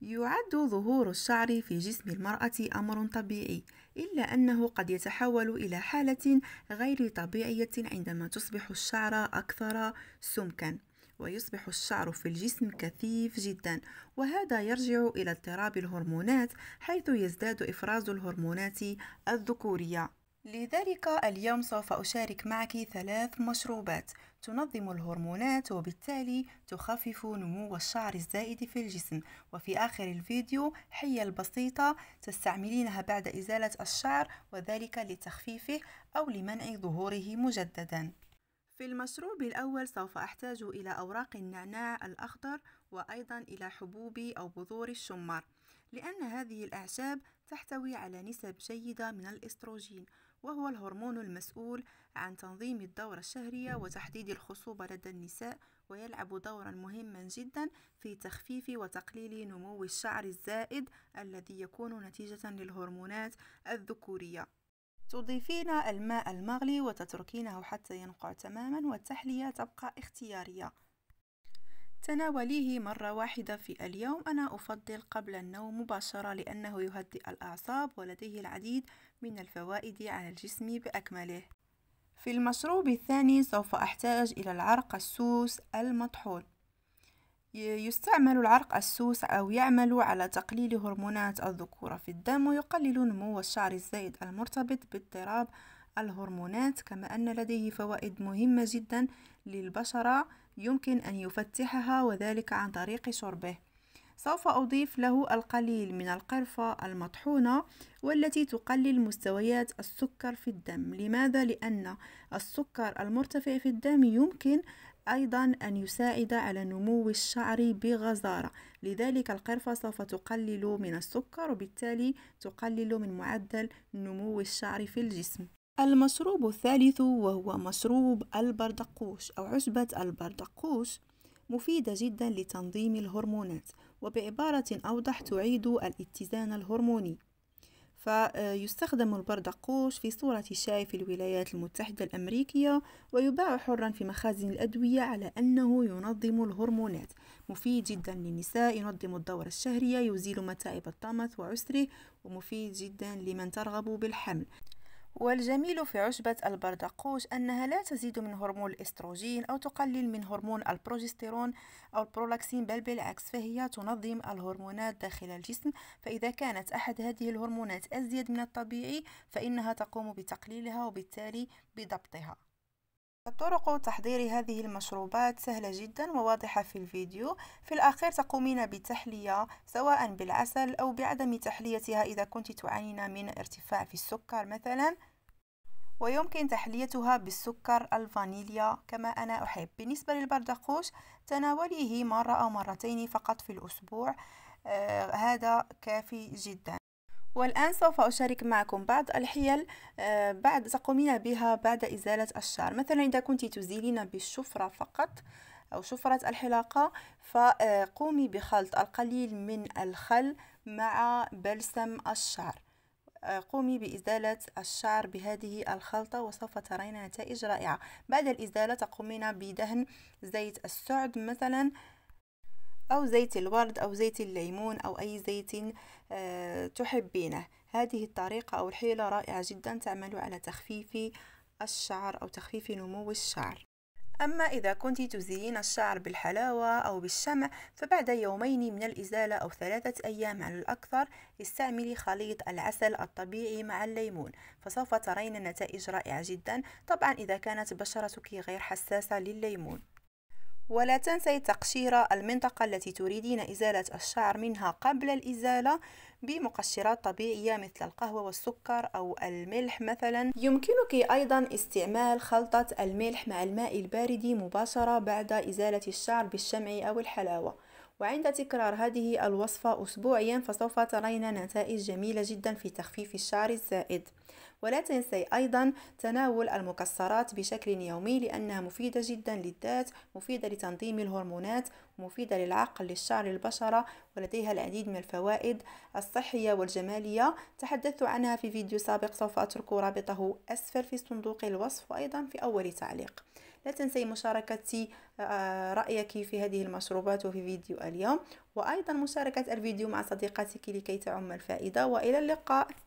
يعد ظهور الشعر في جسم المرأة أمر طبيعي، إلا أنه قد يتحول إلى حالة غير طبيعية عندما تصبح الشعر أكثر سمكًا، ويصبح الشعر في الجسم كثيف جدًا، وهذا يرجع إلى اضطراب الهرمونات، حيث يزداد إفراز الهرمونات الذكورية. لذلك اليوم سوف أشارك معك ثلاث مشروبات تنظم الهرمونات وبالتالي تخفف نمو الشعر الزائد في الجسم وفي آخر الفيديو حية البسيطة تستعملينها بعد إزالة الشعر وذلك لتخفيفه أو لمنع ظهوره مجددا في المشروب الأول سوف أحتاج إلى أوراق النعناع الأخضر وأيضا إلى حبوب أو بذور الشمر لأن هذه الأعشاب تحتوي على نسب جيدة من الإستروجين وهو الهرمون المسؤول عن تنظيم الدورة الشهرية وتحديد الخصوبة لدى النساء ويلعب دورا مهما جدا في تخفيف وتقليل نمو الشعر الزائد الذي يكون نتيجة للهرمونات الذكورية تضيفين الماء المغلي وتتركينه حتى ينقع تماما والتحلية تبقى اختيارية تناوليه مرة واحدة في اليوم أنا أفضل قبل النوم مباشرة لأنه يهدئ الأعصاب ولديه العديد من الفوائد على الجسم بأكمله في المشروب الثاني سوف أحتاج إلى العرق السوس المطحون يستعمل العرق السوس أو يعمل على تقليل هرمونات الذكورة في الدم ويقلل نمو الشعر الزائد المرتبط باضطراب الهرمونات كما أن لديه فوائد مهمة جدا للبشرة يمكن أن يفتحها وذلك عن طريق شربه سوف أضيف له القليل من القرفة المطحونة والتي تقلل مستويات السكر في الدم لماذا؟ لأن السكر المرتفع في الدم يمكن أيضا أن يساعد على نمو الشعر بغزارة لذلك القرفة سوف تقلل من السكر وبالتالي تقلل من معدل نمو الشعر في الجسم المشروب الثالث وهو مشروب البردقوش أو عشبة البردقوش مفيدة جدا لتنظيم الهرمونات وبعبارة أوضح تعيد الاتزان الهرموني فيستخدم البردقوش في صورة الشاي في الولايات المتحدة الأمريكية ويباع حرا في مخازن الأدوية على أنه ينظم الهرمونات مفيد جدا للنساء ينظم الدورة الشهرية يزيل متاعب الطمث وعسره ومفيد جدا لمن ترغب بالحمل والجميل في عشبة البردقوش أنها لا تزيد من هرمون الإستروجين أو تقلل من هرمون البروجستيرون أو البرولاكسين بل بالعكس فهي تنظم الهرمونات داخل الجسم فإذا كانت أحد هذه الهرمونات أزيد من الطبيعي فإنها تقوم بتقليلها وبالتالي بضبطها طرق تحضير هذه المشروبات سهلة جدا وواضحة في الفيديو في الأخير تقومين بتحلية سواء بالعسل أو بعدم تحليتها إذا كنت تعانين من ارتفاع في السكر مثلا ويمكن تحليتها بالسكر الفانيليا كما أنا أحب بالنسبة للبردقوش تناوله مرة أو مرتين فقط في الأسبوع آه هذا كافي جدا والآن سوف أشارك معكم بعض الحيل آه، بعد تقومين بها بعد إزالة الشعر مثلا إذا كنت تزيلين بالشفرة فقط أو شفرة الحلاقة فقومي بخلط القليل من الخل مع بلسم الشعر آه، قومي بإزالة الشعر بهذه الخلطة وسوف ترين نتائج رائعة بعد الإزالة تقومين بدهن زيت السعد مثلا أو زيت الورد أو زيت الليمون أو أي زيت آه، تحبينه هذه الطريقة أو الحيلة رائعة جدا تعمل على تخفيف الشعر أو تخفيف نمو الشعر أما إذا كنت تزيين الشعر بالحلاوة أو بالشمع فبعد يومين من الإزالة أو ثلاثة أيام على الأكثر استعملي خليط العسل الطبيعي مع الليمون فسوف ترين نتائج رائعة جدا طبعا إذا كانت بشرتك غير حساسة للليمون ولا تنسي تقشير المنطقة التي تريدين إزالة الشعر منها قبل الإزالة بمقشرات طبيعية مثل القهوة والسكر أو الملح مثلا يمكنك أيضا استعمال خلطة الملح مع الماء البارد مباشرة بعد إزالة الشعر بالشمع أو الحلاوة وعند تكرار هذه الوصفة أسبوعيا فسوف ترين نتائج جميلة جدا في تخفيف الشعر الزائد ولا تنسي أيضا تناول المكسرات بشكل يومي لأنها مفيدة جدا للذات مفيدة لتنظيم الهرمونات مفيدة للعقل للشعر للبشرة ولديها العديد من الفوائد الصحية والجمالية تحدثت عنها في فيديو سابق سوف أترك رابطه أسفل في صندوق الوصف وأيضا في أول تعليق لا تنسي مشاركة آه، رأيك في هذه المشروبات وفي فيديو اليوم وأيضا مشاركة الفيديو مع صديقاتك لكي تعم الفائدة وإلى اللقاء